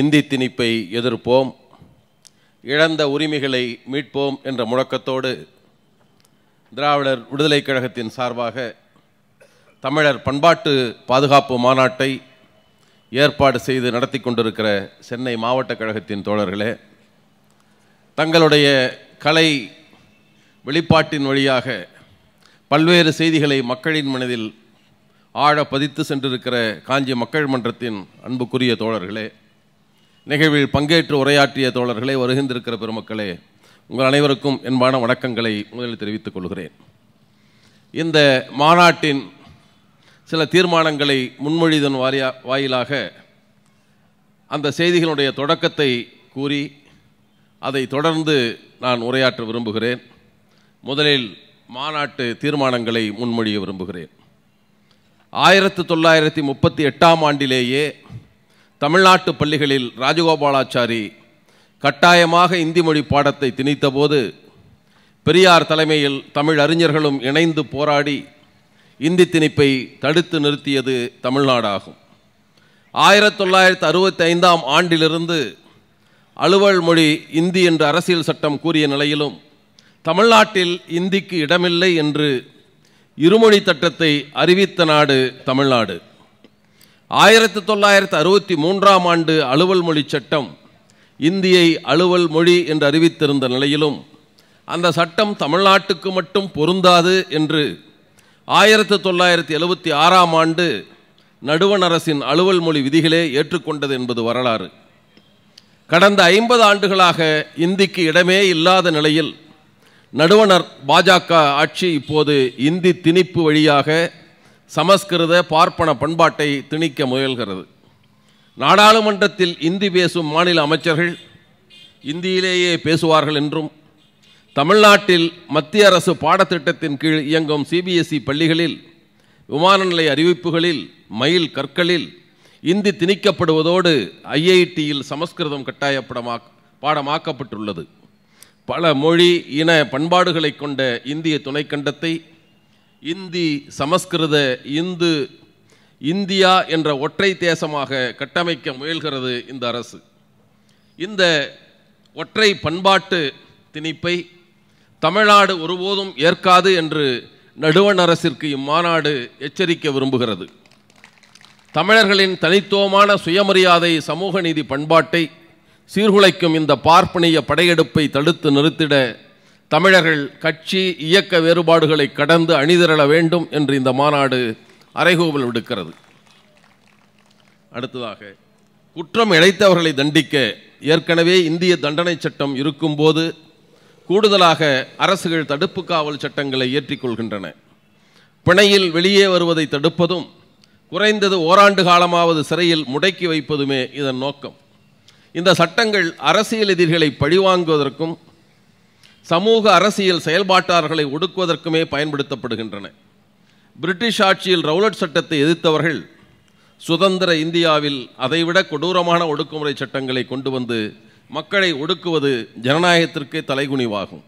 இந்தி திணிப்பை எதிர்ப்போம் இழந்த உரிமைகளை மீட்போம் என்ற முழக்கத்தோடு திராவிடர் விடுதலை கழகத்தின் சார்பாக தமிழர் பண்பாட்டு பாதுகாப்பு மாநாட்டை ஏற்பாடு செய்து நடத்தி கொண்டிருக்கிற சென்னை மாவட்ட கழகத்தின் தோழர்களே தங்களுடைய கலை வெளிப்பாட்டின் வழியாக பல்வேறு செய்திகளை மக்களின் மனதில் ஆழ பதித்து சென்றிருக்கிற காஞ்சி மக்கள் மன்றத்தின் அன்புக்குரிய தோழர்களே நிகழ்வில் பங்கேற்று உரையாற்றிய தோழர்களே வருகின்றிருக்கிற பெருமக்களே உங்கள் அனைவருக்கும் என்பான வணக்கங்களை முதலில் தெரிவித்துக் கொள்கிறேன் இந்த மாநாட்டின் சில தீர்மானங்களை முன்மொழிதன் வாரியா வாயிலாக அந்த செய்திகளுடைய தொடக்கத்தை கூறி அதை தொடர்ந்து நான் உரையாற்ற விரும்புகிறேன் முதலில் மாநாட்டு தீர்மானங்களை முன்மொழிய விரும்புகிறேன் ஆயிரத்து தொள்ளாயிரத்தி முப்பத்தி எட்டாம் ஆண்டிலேயே தமிழ்நாட்டு பள்ளிகளில் ராஜகோபாலாச்சாரி கட்டாயமாக இந்தி மொழி பாடத்தை திணித்தபோது பெரியார் தலைமையில் தமிழ் அறிஞர்களும் இணைந்து போராடி இந்தி திணிப்பை தடுத்து நிறுத்தியது தமிழ்நாடாகும் ஆயிரத்தி தொள்ளாயிரத்தி அறுபத்தி ஐந்தாம் ஆண்டிலிருந்து அலுவல் மொழி இந்தி என்று அரசியல் சட்டம் கூறிய நிலையிலும் தமிழ்நாட்டில் இந்திக்கு இடமில்லை என்று இருமொழி சட்டத்தை அறிவித்த நாடு தமிழ்நாடு ஆயிரத்தி தொள்ளாயிரத்து அறுபத்தி மூன்றாம் ஆண்டு அலுவல் மொழி சட்டம் இந்தியை அலுவல் மொழி என்று அறிவித்திருந்த நிலையிலும் அந்த சட்டம் தமிழ்நாட்டுக்கு மட்டும் பொருந்தாது என்று ஆயிரத்தி தொள்ளாயிரத்தி எழுபத்தி ஆறாம் ஆண்டு நடுவண் அரசின் அலுவல் மொழி விதிகளே ஏற்றுக்கொண்டது என்பது வரலாறு கடந்த ஐம்பது ஆண்டுகளாக இந்திக்கு இடமே இல்லாத நிலையில் நடுவணர் பாஜக ஆட்சி இப்போது இந்தி திணிப்பு வழியாக சமஸ்கிருத பார்ப்பன பண்பாட்டை திணிக்க முயல்கிறது நாடாளுமன்றத்தில் இந்தி பேசும் மாநில அமைச்சர்கள் இந்தியிலேயே பேசுவார்கள் என்றும் தமிழ்நாட்டில் மத்திய அரசு பாடத்திட்டத்தின் கீழ் இயங்கும் சிபிஎஸ்இ பள்ளிகளில் விமான நிலைய அறிவிப்புகளில் மயில் கற்களில் இந்தி திணிக்கப்படுவதோடு ஐஐடியில் சமஸ்கிருதம் கட்டாயப்படமா பாடமாக்கப்பட்டுள்ளது பல மொழி இன பண்பாடுகளை கொண்ட இந்திய துணைக்கண்டத்தை இந்தி சமஸ்கிருத இந்து இந்தியா என்ற ஒற்றை தேசமாக கட்டமைக்க முயல்கிறது இந்த அரசு இந்த ஒற்றை பண்பாட்டு திணிப்பை தமிழ்நாடு ஒருபோதும் ஏற்காது என்று நடுவண் அரசிற்கு இம்மாநாடு எச்சரிக்க விரும்புகிறது தமிழர்களின் தனித்துவமான சுயமரியாதை சமூக நீதி பண்பாட்டை சீர்குலைக்கும் இந்த பார்ப்பனிய படையெடுப்பை தடுத்து நிறுத்திட தமிழர்கள் கட்சி இயக்க வேறுபாடுகளை கடந்து அணிதிரள வேண்டும் என்று இந்த மாநாடு அறைகூவல் விடுக்கிறது அடுத்ததாக குற்றம் இழைத்தவர்களை தண்டிக்க ஏற்கனவே இந்திய தண்டனை சட்டம் இருக்கும்போது கூடுதலாக அரசுகள் தடுப்பு காவல் சட்டங்களை ஏற்றிக்கொள்கின்றன பிணையில் வெளியே வருவதை தடுப்பதும் குறைந்தது ஓராண்டு காலமாவது சிறையில் முடக்கி வைப்பதுமே இதன் நோக்கம் இந்த சட்டங்கள் அரசியல் எதிரிகளை பழிவாங்குவதற்கும் சமூக அரசியல் செயல்பாட்டாளர்களை ஒடுக்குவதற்குமே பயன்படுத்தப்படுகின்றன பிரிட்டிஷ் ஆட்சியில் ரவுலட் சட்டத்தை எதிர்த்தவர்கள் சுதந்திர இந்தியாவில் அதைவிட கொடூரமான ஒடுக்குமுறை சட்டங்களை கொண்டு வந்து மக்களை ஒடுக்குவது ஜனநாயகத்திற்கே தலைகுனிவாகும்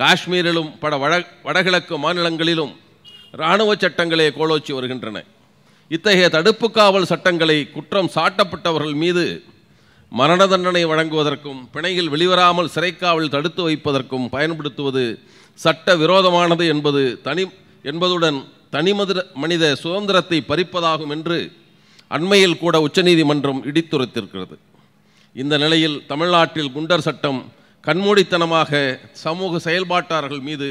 காஷ்மீரிலும் பல வட வடகிழக்கு மாநிலங்களிலும் இராணுவ சட்டங்களே கோலோச்சி வருகின்றன இத்தகைய தடுப்பு காவல் சட்டங்களை குற்றம் சாட்டப்பட்டவர்கள் மீது மரண தண்டனை வழங்குவதற்கும் பிணையில் வெளிவராமல் சிறைக்காவல் தடுத்து வைப்பதற்கும் பயன்படுத்துவது சட்ட விரோதமானது என்பது தனி என்பதுடன் தனிமது மனித சுதந்திரத்தை பறிப்பதாகும் என்று அண்மையில் கூட உச்சநீதிமன்றம் இடித்துரைத்திருக்கிறது இந்த நிலையில் தமிழ்நாட்டில் குண்டர் சட்டம் கண்மூடித்தனமாக சமூக செயல்பாட்டாளர்கள் மீது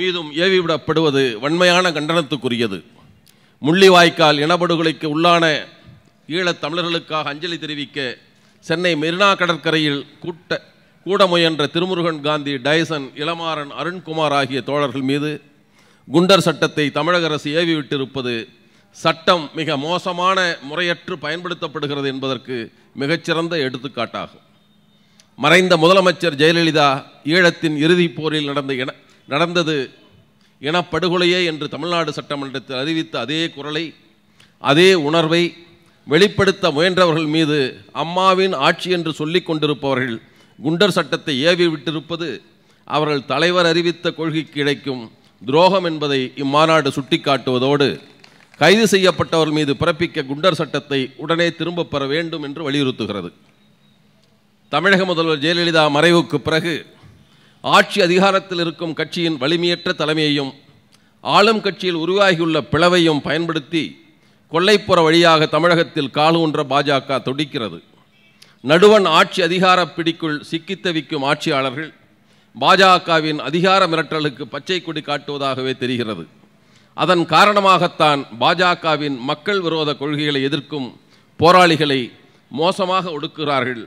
மீதும் ஏவிவிடப்படுவது வன்மையான கண்டனத்துக்குரியது முள்ளிவாய்க்கால் இனப்படுகொலைக்கு உள்ளான ஈழத் தமிழர்களுக்காக அஞ்சலி தெரிவிக்க சென்னை மெரினா கடற்கரையில் கூட்ட கூட முயன்ற திருமுருகன் காந்தி டயசன் இளமாறன் அருண்குமார் ஆகிய தோழர்கள் மீது குண்டர் சட்டத்தை தமிழக அரசு ஏவிவிட்டிருப்பது சட்டம் மிக மோசமான முறையற்று பயன்படுத்தப்படுகிறது என்பதற்கு மிகச்சிறந்த எடுத்துக்காட்டாகும் மறைந்த முதலமைச்சர் ஜெயலலிதா ஈழத்தின் இறுதிப் போரில் நடந்த இன நடந்தது இனப்படுகொலையே என்று தமிழ்நாடு சட்டமன்றத்தில் அறிவித்த அதே குரலை அதே உணர்வை வெளிப்படுத்த முயன்றவர்கள் மீது அம்மாவின் ஆட்சி என்று சொல்லி கொண்டிருப்பவர்கள் குண்டர் சட்டத்தை ஏவி விட்டிருப்பது அவர்கள் தலைவர் அறிவித்த கொள்கைக்கு கிடைக்கும் துரோகம் என்பதை இம்மாநாடு சுட்டிக்காட்டுவதோடு கைது செய்யப்பட்டவர் மீது பிறப்பிக்க குண்டர் சட்டத்தை உடனே திரும்ப பெற வேண்டும் என்று வலியுறுத்துகிறது தமிழக முதல்வர் ஜெயலலிதா மறைவுக்கு பிறகு ஆட்சி அதிகாரத்தில் இருக்கும் கட்சியின் வலிமையற்ற தலைமையையும் ஆளும் கட்சியில் உருவாகியுள்ள பிளவையும் பயன்படுத்தி கொள்ளைப்புற வழியாக தமிழகத்தில் கால் ஊன்ற பாஜக துடிக்கிறது நடுவன் ஆட்சி அதிகார பிடிக்குள் சிக்கித் தவிக்கும் ஆட்சியாளர்கள் பாஜகவின் அதிகார மிரட்டலுக்கு பச்சை கொடி காட்டுவதாகவே தெரிகிறது அதன் காரணமாகத்தான் பாஜகவின் மக்கள் விரோத கொள்கைகளை எதிர்க்கும் போராளிகளை மோசமாக ஒடுக்குகிறார்கள்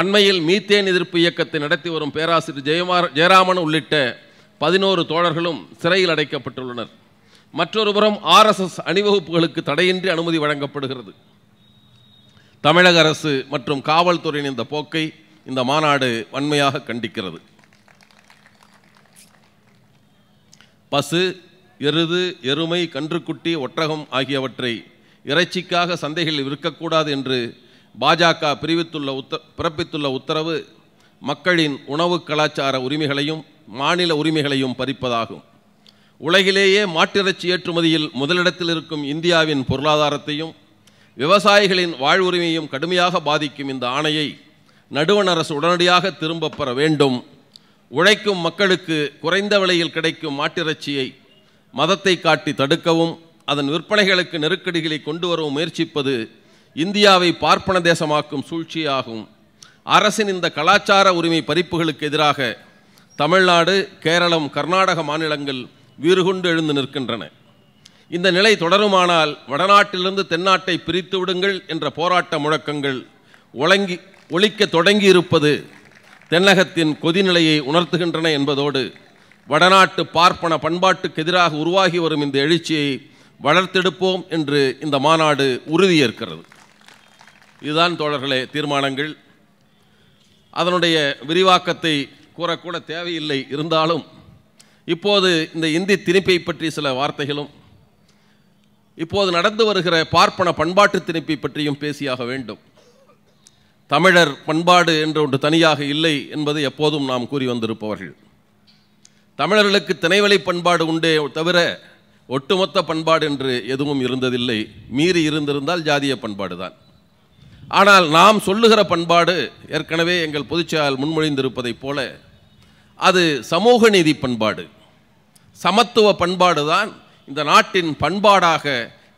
அண்மையில் மீத்தேன் எதிர்ப்பு இயக்கத்தை நடத்தி வரும் பேராசிரியர் ஜெயமார் ஜெயராமன் உள்ளிட்ட பதினோரு தோழர்களும் சிறையில் அடைக்கப்பட்டுள்ளனர் மற்றொரு புறம் ஆர்எஸ்எஸ் அணிவகுப்புகளுக்கு தடையின்றி அனுமதி வழங்கப்படுகிறது தமிழக அரசு மற்றும் காவல்துறையின் இந்த போக்கை இந்த மாநாடு வன்மையாக கண்டிக்கிறது பசு எருது எருமை கன்றுக்குட்டி ஒற்றகம் ஆகியவற்றை இறைச்சிக்காக சந்தைகளில் விற்கக்கூடாது என்று பாஜக பிரிவித்துள்ள உத்த பிறப்பித்துள்ள உத்தரவு மக்களின் உணவு கலாச்சார உரிமைகளையும் மாநில உரிமைகளையும் பறிப்பதாகும் உலகிலேயே மாட்டிறைச்சி ஏற்றுமதியில் முதலிடத்தில் இருக்கும் இந்தியாவின் பொருளாதாரத்தையும் விவசாயிகளின் வாழ்வுரிமையும் கடுமையாக பாதிக்கும் இந்த ஆணையை நடுவண் அரசு உடனடியாக திரும்ப பெற வேண்டும் உழைக்கும் மக்களுக்கு குறைந்த விலையில் கிடைக்கும் மாட்டிறைச்சியை மதத்தை காட்டி தடுக்கவும் அதன் விற்பனைகளுக்கு நெருக்கடிகளை கொண்டு வரவும் முயற்சிப்பது இந்தியாவை பார்ப்பன தேசமாக்கும் சூழ்ச்சியாகும் அரசின் இந்த கலாச்சார உரிமை பறிப்புகளுக்கு எதிராக தமிழ்நாடு கேரளம் கர்நாடக மாநிலங்கள் கொண்டு எழுந்து நிற்கின்றன இந்த நிலை தொடருமானால் வடநாட்டிலிருந்து தென்னாட்டை பிரித்து விடுங்கள் என்ற போராட்ட முழக்கங்கள் ஒழங்கி ஒழிக்க தொடங்கியிருப்பது தென்னகத்தின் கொதிநிலையை உணர்த்துகின்றன என்பதோடு வடநாட்டு பார்ப்பன பண்பாட்டுக்கு எதிராக உருவாகி வரும் இந்த எழுச்சியை வளர்த்தெடுப்போம் என்று இந்த மாநாடு உறுதியேற்கிறது இதுதான் தோழர்களே தீர்மானங்கள் அதனுடைய விரிவாக்கத்தை கூறக்கூட தேவையில்லை இருந்தாலும் இப்போது இந்த இந்தி திணிப்பை பற்றி சில வார்த்தைகளும் இப்போது நடந்து வருகிற பார்ப்பன பண்பாட்டு திணிப்பை பற்றியும் பேசியாக வேண்டும் தமிழர் பண்பாடு என்று ஒன்று தனியாக இல்லை என்பது எப்போதும் நாம் கூறி வந்திருப்பவர்கள் தமிழர்களுக்கு திணைவலை பண்பாடு உண்டே தவிர ஒட்டுமொத்த பண்பாடு என்று எதுவும் இருந்ததில்லை மீறி இருந்திருந்தால் ஜாதிய பண்பாடு தான் ஆனால் நாம் சொல்லுகிற பண்பாடு ஏற்கனவே எங்கள் பொதுச்செயலால் முன்மொழிந்திருப்பதைப் போல அது சமூக நீதி பண்பாடு சமத்துவ பண்பாடு தான் இந்த நாட்டின் பண்பாடாக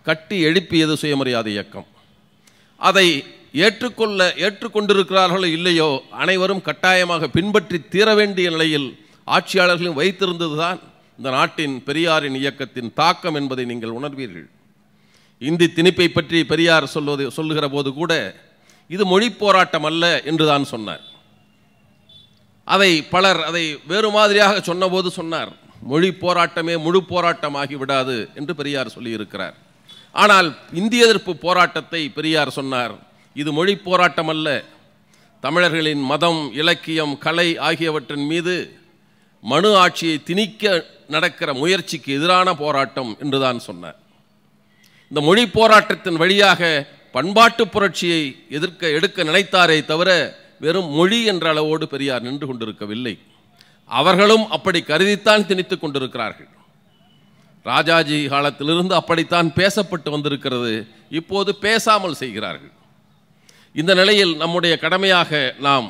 கட்டி எழுப்பியது சுயமரியாதை இயக்கம் அதை ஏற்றுக்கொள்ள ஏற்றுக்கொண்டிருக்கிறார்களோ இல்லையோ அனைவரும் கட்டாயமாக பின்பற்றி தீர வேண்டிய நிலையில் ஆட்சியாளர்களையும் வைத்திருந்தது தான் இந்த நாட்டின் பெரியாரின் இயக்கத்தின் தாக்கம் என்பதை நீங்கள் உணர்வீர்கள் இந்தி திணிப்பை பற்றி பெரியார் சொல்வது சொல்லுகிற போது கூட இது மொழி போராட்டம் அல்ல என்று தான் சொன்னார் அதை பலர் அதை வேறு மாதிரியாக சொன்னபோது சொன்னார் மொழி போராட்டமே முழு போராட்டமாகி விடாது என்று பெரியார் சொல்லியிருக்கிறார் ஆனால் இந்திய எதிர்ப்பு போராட்டத்தை பெரியார் சொன்னார் இது மொழி போராட்டம் அல்ல தமிழர்களின் மதம் இலக்கியம் கலை ஆகியவற்றின் மீது மனு ஆட்சியை திணிக்க நடக்கிற முயற்சிக்கு எதிரான போராட்டம் என்றுதான் சொன்னார் இந்த மொழி போராட்டத்தின் வழியாக பண்பாட்டு புரட்சியை எதிர்க்க எடுக்க நினைத்தாரே தவிர வெறும் மொழி என்ற அளவோடு பெரியார் நின்று கொண்டிருக்கவில்லை அவர்களும் அப்படி கருதித்தான் திணித்து கொண்டிருக்கிறார்கள் ராஜாஜி காலத்திலிருந்து அப்படித்தான் பேசப்பட்டு வந்திருக்கிறது இப்போது பேசாமல் செய்கிறார்கள் இந்த நிலையில் நம்முடைய கடமையாக நாம்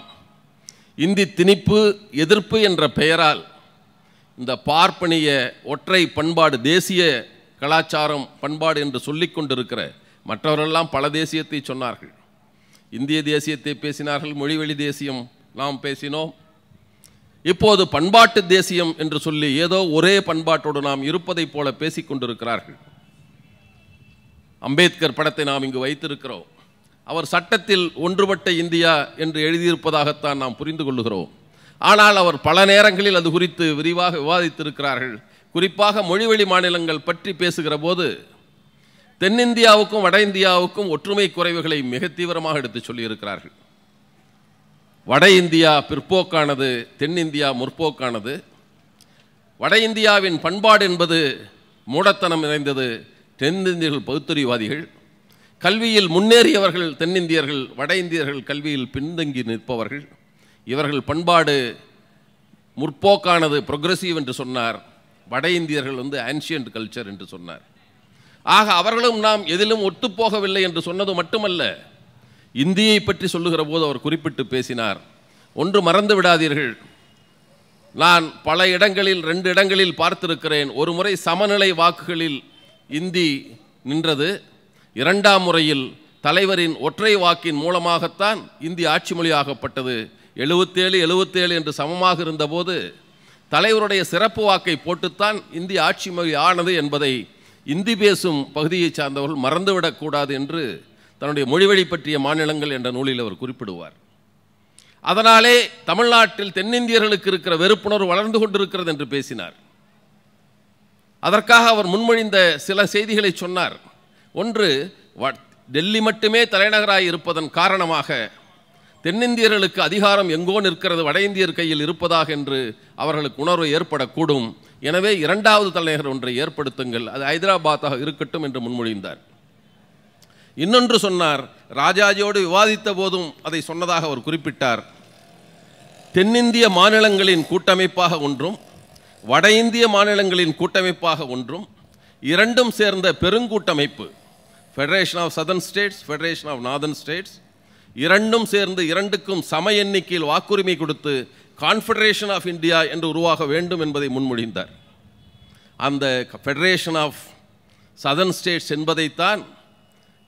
இந்தி திணிப்பு எதிர்ப்பு என்ற பெயரால் இந்த பார்ப்பனிய ஒற்றை பண்பாடு தேசிய கலாச்சாரம் பண்பாடு என்று சொல்லி கொண்டிருக்கிற மற்றவரெல்லாம் பல தேசியத்தை சொன்னார்கள் இந்திய தேசியத்தை பேசினார்கள் மொழிவெளி தேசியம் நாம் பேசினோம் இப்போது பண்பாட்டு தேசியம் என்று சொல்லி ஏதோ ஒரே பண்பாட்டோடு நாம் இருப்பதைப் போல கொண்டிருக்கிறார்கள் அம்பேத்கர் படத்தை நாம் இங்கு வைத்திருக்கிறோம் அவர் சட்டத்தில் ஒன்றுபட்ட இந்தியா என்று எழுதியிருப்பதாகத்தான் நாம் புரிந்து கொள்ளுகிறோம் ஆனால் அவர் பல நேரங்களில் அது குறித்து விரிவாக விவாதித்திருக்கிறார்கள் குறிப்பாக மொழிவெளி மாநிலங்கள் பற்றி பேசுகிற போது தென்னிந்தியாவுக்கும் வட இந்தியாவுக்கும் ஒற்றுமை குறைவுகளை மிக தீவிரமாக எடுத்து சொல்லியிருக்கிறார்கள் வட இந்தியா பிற்போக்கானது தென்னிந்தியா முற்போக்கானது வட இந்தியாவின் பண்பாடு என்பது மூடத்தனம் நிறைந்தது தென்னிந்தியர்கள் பகுத்தறிவாதிகள் கல்வியில் முன்னேறியவர்கள் தென்னிந்தியர்கள் வட இந்தியர்கள் கல்வியில் பின்தங்கி நிற்பவர்கள் இவர்கள் பண்பாடு முற்போக்கானது ப்ரொக்ரஸிவ் என்று சொன்னார் வட இந்தியர்கள் வந்து ஆன்ஷியன்ட் கல்ச்சர் என்று சொன்னார் ஆக அவர்களும் நாம் எதிலும் ஒத்துப்போகவில்லை என்று சொன்னது மட்டுமல்ல இந்தியை பற்றி சொல்லுகிற போது அவர் குறிப்பிட்டு பேசினார் ஒன்று மறந்து விடாதீர்கள் நான் பல இடங்களில் ரெண்டு இடங்களில் பார்த்திருக்கிறேன் ஒரு முறை சமநிலை வாக்குகளில் இந்தி நின்றது இரண்டாம் முறையில் தலைவரின் ஒற்றை வாக்கின் மூலமாகத்தான் இந்தி ஆட்சி மொழியாகப்பட்டது எழுபத்தேழு எழுபத்தேழு என்று சமமாக இருந்தபோது தலைவருடைய சிறப்பு வாக்கை போட்டுத்தான் இந்தி ஆட்சி மொழி ஆனது என்பதை இந்தி பேசும் பகுதியைச் சார்ந்தவர்கள் மறந்துவிடக்கூடாது என்று தன்னுடைய மொழிவழி பற்றிய மாநிலங்கள் என்ற நூலில் அவர் குறிப்பிடுவார் அதனாலே தமிழ்நாட்டில் தென்னிந்தியர்களுக்கு இருக்கிற வெறுப்புணர்வு வளர்ந்து கொண்டிருக்கிறது என்று பேசினார் அதற்காக அவர் முன்மொழிந்த சில செய்திகளை சொன்னார் ஒன்று டெல்லி மட்டுமே தலைநகராக இருப்பதன் காரணமாக தென்னிந்தியர்களுக்கு அதிகாரம் எங்கோ நிற்கிறது வட இந்தியர் கையில் இருப்பதாக என்று அவர்களுக்கு உணர்வு ஏற்படக்கூடும் எனவே இரண்டாவது தலைநகர் ஒன்றை ஏற்படுத்துங்கள் அது ஹைதராபாத்தாக இருக்கட்டும் என்று முன்மொழிந்தார் இன்னொன்று சொன்னார் ராஜாஜியோடு விவாதித்த போதும் அதை சொன்னதாக அவர் குறிப்பிட்டார் தென்னிந்திய மாநிலங்களின் கூட்டமைப்பாக ஒன்றும் வட இந்திய மாநிலங்களின் கூட்டமைப்பாக ஒன்றும் இரண்டும் சேர்ந்த பெருங்கூட்டமைப்பு federation of southern states federation of northern states இரண்டும் சேர்ந்து இரண்டுக்கும் சம எண்ணிக்கையில் வாக்குரிமை கொடுத்து கான்ஃபெடரேஷன் ஆஃப் இந்தியா என்று உருவாக வேண்டும் என்பதை முன்மொழிந்தார் அந்த ஃபெடரேஷன் ஆஃப் சதர்ன் ஸ்டேட்ஸ் என்பதைத்தான்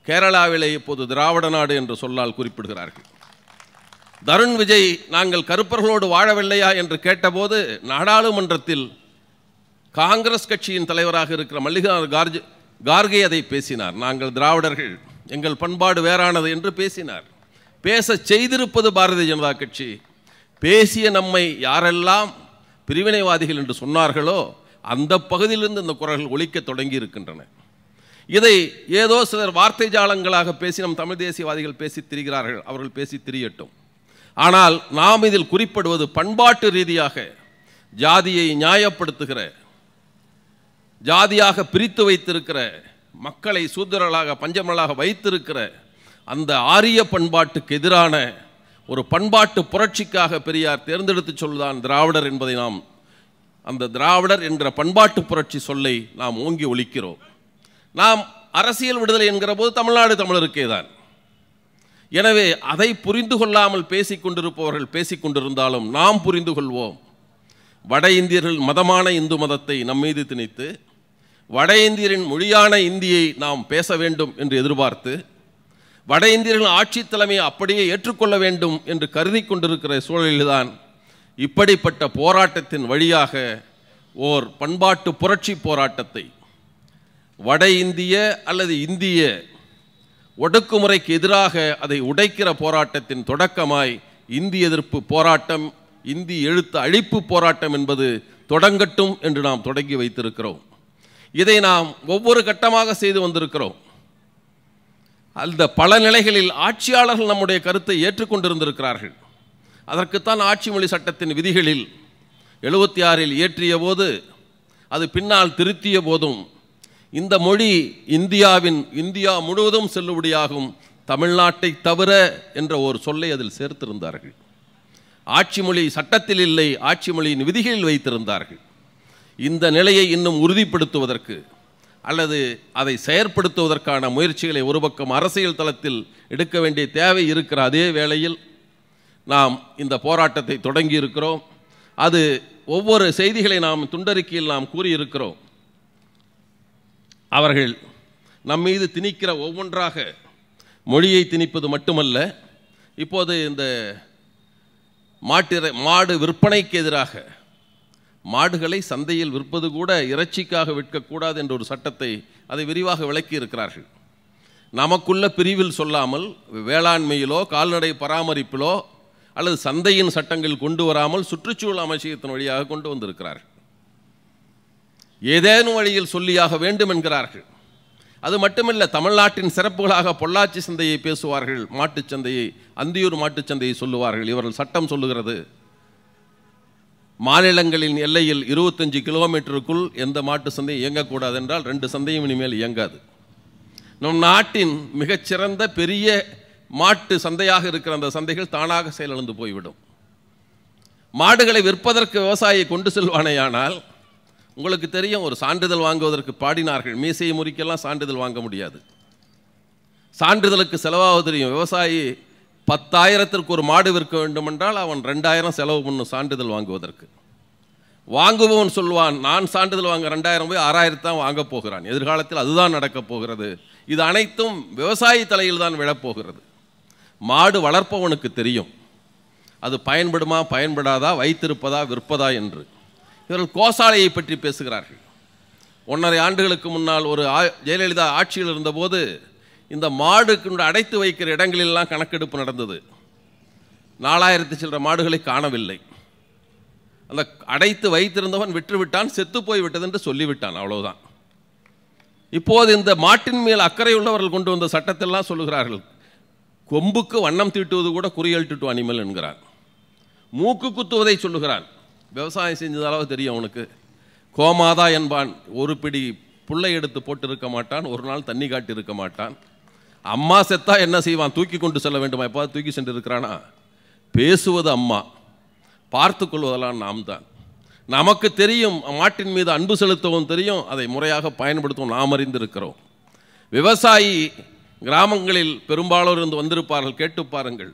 கேரளாவிலே இப்போது திராவிட நாடு என்று சொல்லால் குறிப்பிடுகிறார்கள் தருண் விஜய் நாங்கள் கருப்பர்களோடு வாழவில்லையா என்று கேட்டபோது நாடாளுமன்றத்தில் காங்கிரஸ் கட்சியின் தலைவராக இருக்கிற மல்லிகார் கார்ஜ் கார்கே அதை பேசினார் நாங்கள் திராவிடர்கள் எங்கள் பண்பாடு வேறானது என்று பேசினார் பேச செய்திருப்பது பாரதிய ஜனதா கட்சி பேசிய நம்மை யாரெல்லாம் பிரிவினைவாதிகள் என்று சொன்னார்களோ அந்த பகுதியிலிருந்து இந்த குரல்கள் ஒழிக்க தொடங்கி இருக்கின்றன இதை ஏதோ சிலர் வார்த்தை ஜாலங்களாக பேசி நம் தமிழ் தேசியவாதிகள் பேசி திரிகிறார்கள் அவர்கள் பேசி திரியட்டும் ஆனால் நாம் இதில் குறிப்பிடுவது பண்பாட்டு ரீதியாக ஜாதியை நியாயப்படுத்துகிற ஜாதியாக பிரித்து வைத்திருக்கிற மக்களை சூதரலாக பஞ்சமலாக வைத்திருக்கிற அந்த ஆரிய பண்பாட்டுக்கு எதிரான ஒரு பண்பாட்டு புரட்சிக்காக பெரியார் தேர்ந்தெடுத்து சொல்தான் திராவிடர் என்பதை நாம் அந்த திராவிடர் என்ற பண்பாட்டு புரட்சி சொல்லை நாம் ஓங்கி ஒழிக்கிறோம் நாம் அரசியல் விடுதலை என்கிற போது தமிழ்நாடு தமிழருக்கே தான் எனவே அதை புரிந்து கொள்ளாமல் பேசிக்கொண்டிருப்பவர்கள் கொண்டிருந்தாலும் நாம் புரிந்து கொள்வோம் வட இந்தியர்கள் மதமான இந்து மதத்தை நம் மீது திணித்து வட இந்தியரின் மொழியான இந்தியை நாம் பேச வேண்டும் என்று எதிர்பார்த்து வட இந்தியர்கள் ஆட்சி தலைமையை அப்படியே ஏற்றுக்கொள்ள வேண்டும் என்று கருதி கொண்டிருக்கிற சூழலில்தான் இப்படிப்பட்ட போராட்டத்தின் வழியாக ஓர் பண்பாட்டு புரட்சி போராட்டத்தை வட இந்திய அல்லது இந்திய ஒடுக்குமுறைக்கு எதிராக அதை உடைக்கிற போராட்டத்தின் தொடக்கமாய் இந்திய எதிர்ப்பு போராட்டம் இந்தி எழுத்து அழிப்பு போராட்டம் என்பது தொடங்கட்டும் என்று நாம் தொடங்கி வைத்திருக்கிறோம் இதை நாம் ஒவ்வொரு கட்டமாக செய்து வந்திருக்கிறோம் அந்த பல நிலைகளில் ஆட்சியாளர்கள் நம்முடைய கருத்தை ஏற்றுக்கொண்டிருந்திருக்கிறார்கள் அதற்குத்தான் ஆட்சி மொழி சட்டத்தின் விதிகளில் எழுபத்தி ஆறில் இயற்றிய போது அது பின்னால் திருத்திய போதும் இந்த மொழி இந்தியாவின் இந்தியா முழுவதும் செல்லுபடியாகும் தமிழ்நாட்டை தவிர என்ற ஒரு சொல்லை அதில் சேர்த்திருந்தார்கள் ஆட்சி மொழி சட்டத்தில் இல்லை ஆட்சி மொழியின் விதிகளில் வைத்திருந்தார்கள் இந்த நிலையை இன்னும் உறுதிப்படுத்துவதற்கு அல்லது அதை செயற்படுத்துவதற்கான முயற்சிகளை ஒரு பக்கம் அரசியல் தளத்தில் எடுக்க வேண்டிய தேவை இருக்கிற அதே வேளையில் நாம் இந்த போராட்டத்தை தொடங்கி இருக்கிறோம் அது ஒவ்வொரு செய்திகளை நாம் துண்டறிக்கையில் நாம் கூறியிருக்கிறோம் அவர்கள் நம் மீது திணிக்கிற ஒவ்வொன்றாக மொழியை திணிப்பது மட்டுமல்ல இப்போது இந்த மாட்டிற மாடு விற்பனைக்கு எதிராக மாடுகளை சந்தையில் விற்பது கூட இறைச்சிக்காக விற்கக்கூடாது என்ற ஒரு சட்டத்தை அதை விரிவாக விளக்கி இருக்கிறார்கள் நமக்குள்ள பிரிவில் சொல்லாமல் வேளாண்மையிலோ கால்நடை பராமரிப்பிலோ அல்லது சந்தையின் சட்டங்கள் கொண்டு வராமல் சுற்றுச்சூழல் அமைச்சகத்தின் வழியாக கொண்டு வந்திருக்கிறார்கள் ஏதேனும் வழியில் சொல்லியாக வேண்டும் என்கிறார்கள் அது மட்டுமல்ல தமிழ்நாட்டின் சிறப்புகளாக பொள்ளாச்சி சந்தையை பேசுவார்கள் மாட்டுச் சந்தையை அந்தியூர் மாட்டுச் சந்தையை சொல்லுவார்கள் இவர்கள் சட்டம் சொல்லுகிறது மாநிலங்களின் எல்லையில் இருபத்தஞ்சு கிலோமீட்டருக்குள் எந்த மாட்டு சந்தையும் இயங்கக்கூடாது என்றால் ரெண்டு சந்தையும் இனிமேல் இயங்காது நம் நாட்டின் மிகச்சிறந்த பெரிய மாட்டு சந்தையாக இருக்கிற அந்த சந்தைகள் தானாக செயலிழந்து போய்விடும் மாடுகளை விற்பதற்கு விவசாயி கொண்டு செல்வானேயானால் உங்களுக்கு தெரியும் ஒரு சான்றிதழ் வாங்குவதற்கு பாடினார்கள் மீசையை முறிக்கெல்லாம் சான்றிதழ் வாங்க முடியாது சான்றிதழுக்கு செலவாக தெரியும் விவசாயி பத்தாயிரத்திற்கு ஒரு மாடு விற்க வேண்டுமென்றால் அவன் ரெண்டாயிரம் செலவு பண்ணும் சான்றிதழ் வாங்குவதற்கு வாங்குபவன் சொல்வான் நான் சான்றிதழ் வாங்க ரெண்டாயிரம் போய் ஆறாயிரத்து தான் வாங்கப் போகிறான் எதிர்காலத்தில் அதுதான் நடக்கப் போகிறது இது அனைத்தும் விவசாயி தலையில் தான் விழப்போகிறது மாடு வளர்ப்பவனுக்கு தெரியும் அது பயன்படுமா பயன்படாதா வைத்திருப்பதா விற்பதா என்று இவர்கள் கோசாலையை பற்றி பேசுகிறார்கள் ஒன்றரை ஆண்டுகளுக்கு முன்னால் ஒரு ஜெயலலிதா ஆட்சியில் இருந்தபோது இந்த மாடுக்கு அடைத்து வைக்கிற இடங்களிலெல்லாம் கணக்கெடுப்பு நடந்தது நாலாயிரத்து சில்லற மாடுகளை காணவில்லை அந்த அடைத்து வைத்திருந்தவன் விற்றுவிட்டான் செத்து போய்விட்டது என்று சொல்லிவிட்டான் அவ்வளோதான் இப்போது இந்த மாட்டின் மேல் அக்கறை உள்ளவர்கள் கொண்டு வந்த சட்டத்தெல்லாம் சொல்லுகிறார்கள் கொம்புக்கு வண்ணம் தீட்டுவது கூட குறியல் தீட்டு அனிமல் என்கிறான் மூக்கு குத்துவதை சொல்லுகிறான் விவசாயம் செஞ்சது தெரியும் அவனுக்கு கோமாதா என்பான் ஒரு பிடி புள்ளை எடுத்து போட்டு இருக்க மாட்டான் ஒரு நாள் தண்ணி காட்டி இருக்க மாட்டான் அம்மா செத்தா என்ன செய்வான் தூக்கி கொண்டு செல்ல வேண்டுமா எப்போ தூக்கி சென்று இருக்கிறானா பேசுவது அம்மா பார்த்து கொள்வதெல்லாம் நாம் தான் நமக்கு தெரியும் மாட்டின் மீது அன்பு செலுத்தவும் தெரியும் அதை முறையாக பயன்படுத்தவும் நாம் அறிந்திருக்கிறோம் விவசாயி கிராமங்களில் பெரும்பாலோர் இருந்து வந்திருப்பார்கள் கேட்டு பாருங்கள்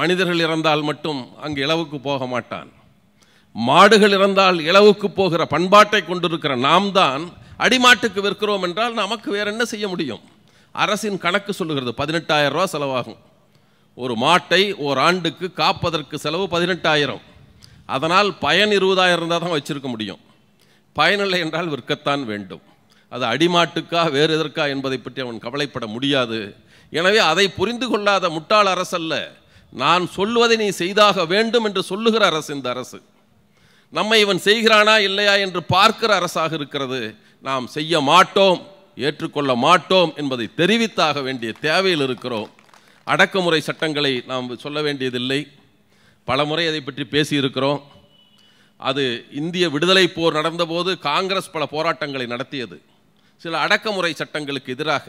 மனிதர்கள் இறந்தால் மட்டும் அங்கு இளவுக்கு போக மாட்டான் மாடுகள் இறந்தால் இளவுக்கு போகிற பண்பாட்டை கொண்டிருக்கிற நாம் தான் அடிமாட்டுக்கு விற்கிறோம் என்றால் நமக்கு வேற என்ன செய்ய முடியும் அரசின் கணக்கு சொல்லுகிறது பதினெட்டாயிரம் ரூபா செலவாகும் ஒரு மாட்டை ஓர் ஆண்டுக்கு காப்பதற்கு செலவு பதினெட்டாயிரம் அதனால் பயன் இருபதாயிரம் இருந்தால் தான் வச்சுருக்க முடியும் பயனில்லை என்றால் விற்கத்தான் வேண்டும் அது அடிமாட்டுக்கா வேறு எதற்கா என்பதை பற்றி அவன் கவலைப்பட முடியாது எனவே அதை புரிந்து கொள்ளாத முட்டாள் அரசல்ல நான் சொல்லுவதை நீ செய்தாக வேண்டும் என்று சொல்லுகிற அரசு இந்த அரசு நம்மை இவன் செய்கிறானா இல்லையா என்று பார்க்கிற அரசாக இருக்கிறது நாம் செய்ய மாட்டோம் ஏற்றுக்கொள்ள மாட்டோம் என்பதை தெரிவித்தாக வேண்டிய தேவையில் இருக்கிறோம் அடக்குமுறை சட்டங்களை நாம் சொல்ல வேண்டியதில்லை பல முறை அதை பற்றி பேசியிருக்கிறோம் அது இந்திய விடுதலை போர் நடந்தபோது காங்கிரஸ் பல போராட்டங்களை நடத்தியது சில அடக்குமுறை சட்டங்களுக்கு எதிராக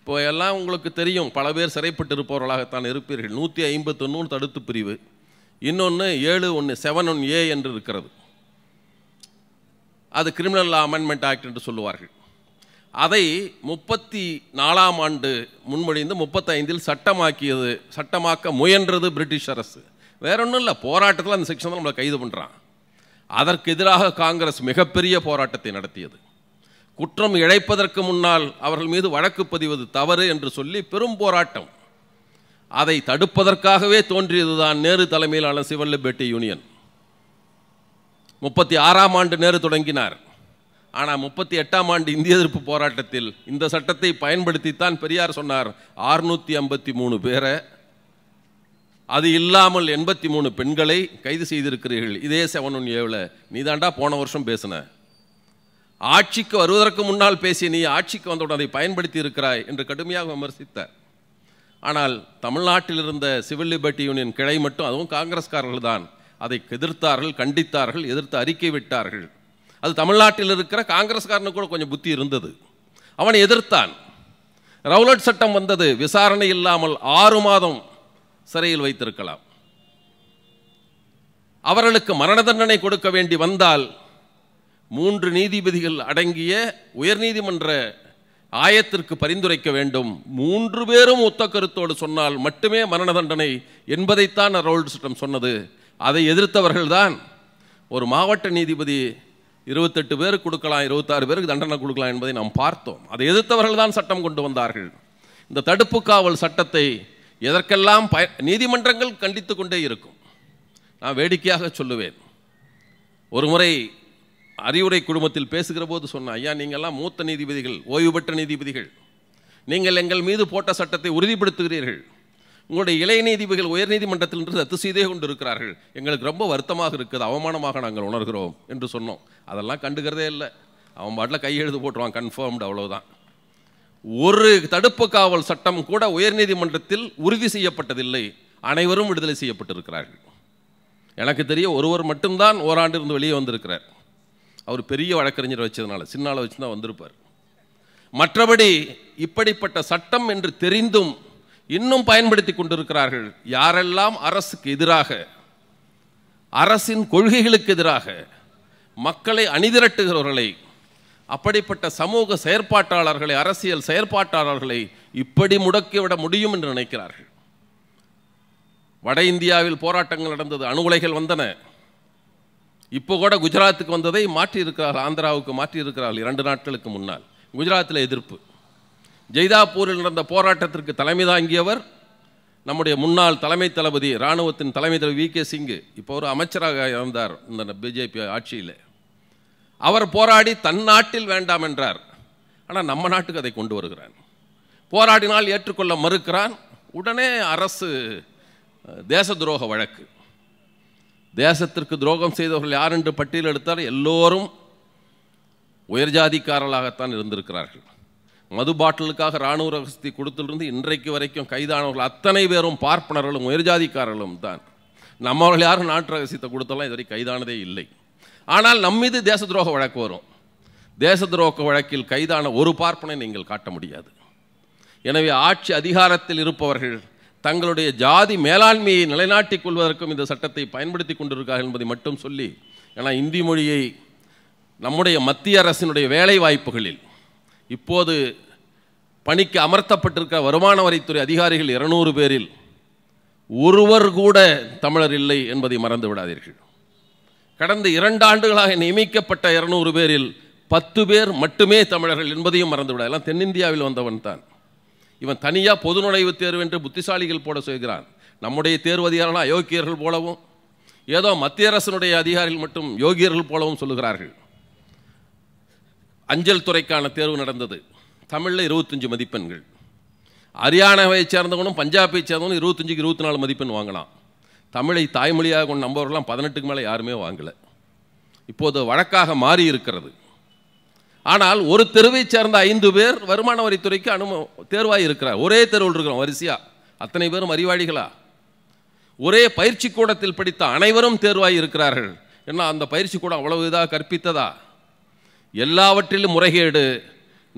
இப்போ எல்லாம் உங்களுக்கு தெரியும் பல பேர் சிறைப்பட்டு இருப்பவர்களாகத்தான் இருப்பீர்கள் நூற்றி ஐம்பத்தொன்னு தடுத்து பிரிவு இன்னொன்று ஏழு ஒன்று செவன் ஒன் ஏ என்று இருக்கிறது அது கிரிமினல் லா அமெண்ட்மெண்ட் ஆக்ட் என்று சொல்லுவார்கள் அதை முப்பத்தி நாலாம் ஆண்டு முன்மொழிந்து முப்பத்தைந்தில் சட்டமாக்கியது சட்டமாக்க முயன்றது பிரிட்டிஷ் அரசு வேற ஒன்றும் இல்லை போராட்டத்தில் அந்த செக்ஷன் நம்மளை கைது பண்ணுறான் அதற்கு எதிராக காங்கிரஸ் மிகப்பெரிய போராட்டத்தை நடத்தியது குற்றம் இழைப்பதற்கு முன்னால் அவர்கள் மீது வழக்கு பதிவது தவறு என்று சொல்லி பெரும் போராட்டம் அதை தடுப்பதற்காகவே தோன்றியதுதான் நேரு தலைமையிலான சிவன் லிபர்ட்டி யூனியன் முப்பத்தி ஆறாம் ஆண்டு நேரு தொடங்கினார் ஆனால் முப்பத்தி எட்டாம் ஆண்டு இந்திய எதிர்ப்பு போராட்டத்தில் இந்த சட்டத்தை பயன்படுத்தித்தான் பெரியார் சொன்னார் ஆறுநூற்றி ஐம்பத்தி மூணு பேரை அது இல்லாமல் எண்பத்தி மூணு பெண்களை கைது செய்திருக்கிறீர்கள் இதே செவன் ஒன் ஏவில் நீ தாண்டா போன வருஷம் பேசின ஆட்சிக்கு வருவதற்கு முன்னால் பேசி நீ ஆட்சிக்கு வந்தவுடன் அதை பயன்படுத்தி இருக்கிறாய் என்று கடுமையாக விமர்சித்தார் ஆனால் தமிழ்நாட்டில் இருந்த சிவில் லிபர்ட்டி யூனியன் கிளை மட்டும் அதுவும் காங்கிரஸ்காரர்கள் தான் அதை எதிர்த்தார்கள் கண்டித்தார்கள் எதிர்த்து அறிக்கை விட்டார்கள் அது தமிழ்நாட்டில் இருக்கிற காங்கிரஸ்காரனுக்கு கூட கொஞ்சம் புத்தி இருந்தது அவனை எதிர்த்தான் ரவுலட் சட்டம் வந்தது விசாரணை இல்லாமல் ஆறு மாதம் சிறையில் வைத்திருக்கலாம் அவர்களுக்கு மரண தண்டனை கொடுக்க வேண்டி வந்தால் மூன்று நீதிபதிகள் அடங்கிய உயர்நீதிமன்ற ஆயத்திற்கு பரிந்துரைக்க வேண்டும் மூன்று பேரும் ஒத்த கருத்தோடு சொன்னால் மட்டுமே மரண தண்டனை என்பதைத்தான் ரோல் சட்டம் சொன்னது அதை எதிர்த்தவர்கள்தான் ஒரு மாவட்ட நீதிபதி இருபத்தெட்டு பேர் கொடுக்கலாம் இருபத்தாறு பேருக்கு தண்டனை கொடுக்கலாம் என்பதை நாம் பார்த்தோம் அதை எதிர்த்தவர்கள் தான் சட்டம் கொண்டு வந்தார்கள் இந்த தடுப்பு காவல் சட்டத்தை எதற்கெல்லாம் பய நீதிமன்றங்கள் கண்டித்து கொண்டே இருக்கும் நான் வேடிக்கையாக சொல்லுவேன் ஒரு முறை அறிவுரை குழுமத்தில் பேசுகிற போது சொன்ன ஐயா நீங்கள்லாம் மூத்த நீதிபதிகள் ஓய்வு பெற்ற நீதிபதிகள் நீங்கள் எங்கள் மீது போட்ட சட்டத்தை உறுதிப்படுத்துகிறீர்கள் உங்களுடைய இளைய நீதிபதிகள் உயர்நீதிமன்றத்தில் நின்று ரத்து செய்தே கொண்டு இருக்கிறார்கள் எங்களுக்கு ரொம்ப வருத்தமாக இருக்குது அவமானமாக நாங்கள் உணர்கிறோம் என்று சொன்னோம் அதெல்லாம் கண்டுக்கிறதே இல்லை அவன் பாட்டில் கையெழுத்து போட்டுருவான் கன்ஃபார்ம்டு அவ்வளோதான் ஒரு தடுப்பு காவல் சட்டம் கூட உயர்நீதிமன்றத்தில் உறுதி செய்யப்பட்டதில்லை அனைவரும் விடுதலை செய்யப்பட்டிருக்கிறார்கள் எனக்கு தெரிய ஒருவர் மட்டும்தான் ஓராண்டு வெளியே வந்திருக்கிறார் அவர் பெரிய வழக்கறிஞர் வச்சதுனால சின்ன வச்சு தான் வந்திருப்பார் மற்றபடி இப்படிப்பட்ட சட்டம் என்று தெரிந்தும் இன்னும் பயன்படுத்தி கொண்டிருக்கிறார்கள் யாரெல்லாம் அரசுக்கு எதிராக அரசின் கொள்கைகளுக்கு எதிராக மக்களை அணிதிரட்டுகிறவர்களை அப்படிப்பட்ட சமூக செயற்பாட்டாளர்களை அரசியல் செயற்பாட்டாளர்களை இப்படி முடக்கிவிட முடியும் என்று நினைக்கிறார்கள் வட இந்தியாவில் போராட்டங்கள் நடந்தது அணு உலைகள் வந்தன இப்போ கூட குஜராத்துக்கு வந்ததை மாற்றியிருக்கிறார்கள் ஆந்திராவுக்கு மாற்றியிருக்கிறார்கள் இரண்டு நாட்களுக்கு முன்னால் குஜராத்தில் எதிர்ப்பு ஜெய்தாப்பூரில் நடந்த போராட்டத்திற்கு தலைமை தாங்கியவர் நம்முடைய முன்னாள் தலைமை தளபதி இராணுவத்தின் தலைமை தளபதி வி கே சிங்கு இப்போ ஒரு அமைச்சராக இருந்தார் இந்த பிஜேபி ஆட்சியில் அவர் போராடி தன் நாட்டில் வேண்டாம் என்றார் ஆனால் நம்ம நாட்டுக்கு அதை கொண்டு வருகிறான் போராடினால் ஏற்றுக்கொள்ள மறுக்கிறான் உடனே அரசு தேச துரோக வழக்கு தேசத்திற்கு துரோகம் செய்தவர்கள் யார் என்று பட்டியல் எடுத்தால் எல்லோரும் உயர்ஜாதிக்காரர்களாகத்தான் இருந்திருக்கிறார்கள் மது பாட்டிலுக்காக இராணுவ ரகசியத்தை கொடுத்திருந்து இன்றைக்கு வரைக்கும் கைதானவர்கள் அத்தனை பேரும் பார்ப்பனர்களும் உயர்ஜாதிக்காரர்களும் தான் நம்மவர்கள் யாரும் நாட்டு ரகசியத்தை கொடுத்தலாம் இதுவரை கைதானதே இல்லை ஆனால் நம்மீது தேச துரோக வழக்கு வரும் தேச துரோக வழக்கில் கைதான ஒரு பார்ப்பனை நீங்கள் காட்ட முடியாது எனவே ஆட்சி அதிகாரத்தில் இருப்பவர்கள் தங்களுடைய ஜாதி மேலாண்மையை நிலைநாட்டிக் கொள்வதற்கும் இந்த சட்டத்தை பயன்படுத்தி கொண்டிருக்கார்கள் என்பதை மட்டும் சொல்லி ஏன்னா இந்தி மொழியை நம்முடைய மத்திய அரசினுடைய வேலை வாய்ப்புகளில் இப்போது பணிக்கு அமர்த்தப்பட்டிருக்க வருமான வரித்துறை அதிகாரிகள் இருநூறு பேரில் ஒருவர் கூட தமிழர் இல்லை என்பதை மறந்து விடாதீர்கள் கடந்த இரண்டு ஆண்டுகளாக நியமிக்கப்பட்ட இருநூறு பேரில் பத்து பேர் மட்டுமே தமிழர்கள் என்பதையும் மறந்துவிடாது எல்லாம் தென்னிந்தியாவில் வந்தவன் தான் இவன் தனியாக பொது நுழைவு தேர்வு என்று புத்திசாலிகள் போட செய்கிறான் நம்முடைய தேர்வு அதிகாரிகள் அயோக்கியர்கள் போலவும் ஏதோ மத்திய அரசனுடைய அதிகாரிகள் மட்டும் யோகியர்கள் போலவும் சொல்லுகிறார்கள் அஞ்சல் துறைக்கான தேர்வு நடந்தது தமிழில் இருபத்தஞ்சு மதிப்பெண்கள் அரியானாவை சேர்ந்தவனும் பஞ்சாபை சேர்ந்தவனும் இருபத்தஞ்சிக்கு இருபத்தி நாலு மதிப்பெண் வாங்கலாம் தமிழை தாய்மொழியாக கொண்டு நம்பவர்கள்லாம் பதினெட்டுக்கு மேலே யாருமே வாங்கலை இப்போது வழக்காக மாறி இருக்கிறது ஆனால் ஒரு தெருவை சேர்ந்த ஐந்து பேர் வருமான வரித்துறைக்கு அனும தேர்வாக இருக்கிறார் ஒரே தெருவில் இருக்கிறோம் வரிசையாக அத்தனை பேரும் அறிவாளிகளா ஒரே பயிற்சி கூடத்தில் படித்த அனைவரும் தேர்வாகி இருக்கிறார்கள் ஏன்னா அந்த பயிற்சி கூடம் அவ்வளவு இதாக கற்பித்ததா எல்லாவற்றிலும் முறைகேடு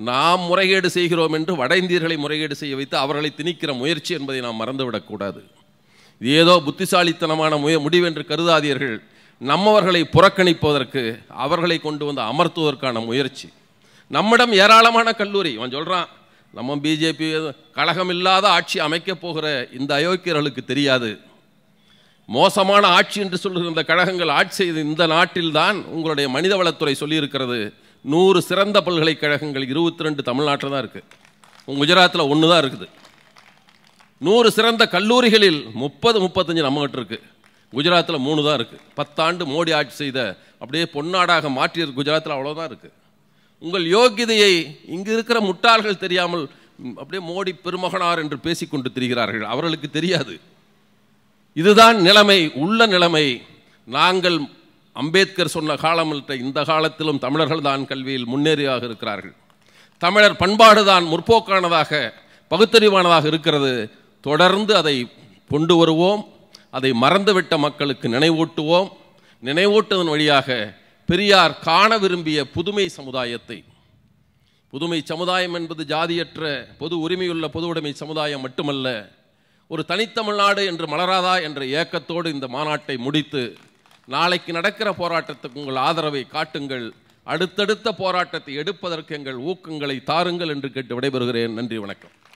நாம் முறைகேடு செய்கிறோம் என்று வட இந்தியர்களை முறைகேடு செய்ய வைத்து அவர்களை திணிக்கிற முயற்சி என்பதை நாம் மறந்துவிடக்கூடாது இது ஏதோ புத்திசாலித்தனமான முய முடிவென்று கருதாதீர்கள் நம்மவர்களை புறக்கணிப்பதற்கு அவர்களை கொண்டு வந்து அமர்த்துவதற்கான முயற்சி நம்மிடம் ஏராளமான கல்லூரி அவன் சொல்கிறான் நம்ம பிஜேபி கழகம் இல்லாத ஆட்சி அமைக்கப் போகிற இந்த அயோக்கியர்களுக்கு தெரியாது மோசமான ஆட்சி என்று சொல்கிற இந்த கழகங்கள் ஆட்சி செய்த இந்த நாட்டில்தான் உங்களுடைய மனிதவளத்துறை சொல்லியிருக்கிறது நூறு சிறந்த பல்கலைக்கழகங்கள் இருபத்தி ரெண்டு தமிழ்நாட்டில் தான் இருக்குது உங்கள் குஜராத்தில் ஒன்று தான் இருக்குது நூறு சிறந்த கல்லூரிகளில் முப்பது முப்பத்தஞ்சு நம்மகிட்ட இருக்குது குஜராத்தில் மூணு தான் இருக்குது பத்தாண்டு மோடி ஆட்சி செய்த அப்படியே பொன்னாடாக மாற்றியது குஜராத்தில் அவ்வளோதான் இருக்குது உங்கள் யோகிதையை இங்கே இருக்கிற முட்டாள்கள் தெரியாமல் அப்படியே மோடி பெருமகனார் என்று பேசிக்கொண்டு திரிகிறார்கள் அவர்களுக்கு தெரியாது இதுதான் நிலைமை உள்ள நிலைமை நாங்கள் அம்பேத்கர் சொன்ன காலமல்ல இந்த காலத்திலும் தமிழர்கள் தான் கல்வியில் முன்னேறியாக இருக்கிறார்கள் தமிழர் பண்பாடு தான் முற்போக்கானதாக பகுத்தறிவானதாக இருக்கிறது தொடர்ந்து அதை கொண்டு வருவோம் அதை மறந்துவிட்ட மக்களுக்கு நினைவூட்டுவோம் நினைவூட்டுவதன் வழியாக பெரியார் காண விரும்பிய புதுமை சமுதாயத்தை புதுமை சமுதாயம் என்பது ஜாதியற்ற பொது உரிமையுள்ள பொது உடைமை சமுதாயம் மட்டுமல்ல ஒரு தனித்தமிழ்நாடு என்று மலராதா என்ற இயக்கத்தோடு இந்த மாநாட்டை முடித்து நாளைக்கு நடக்கிற போராட்டத்துக்கு உங்கள் ஆதரவை காட்டுங்கள் அடுத்தடுத்த போராட்டத்தை எடுப்பதற்கு எங்கள் ஊக்கங்களை தாருங்கள் என்று கேட்டு விடைபெறுகிறேன் நன்றி வணக்கம்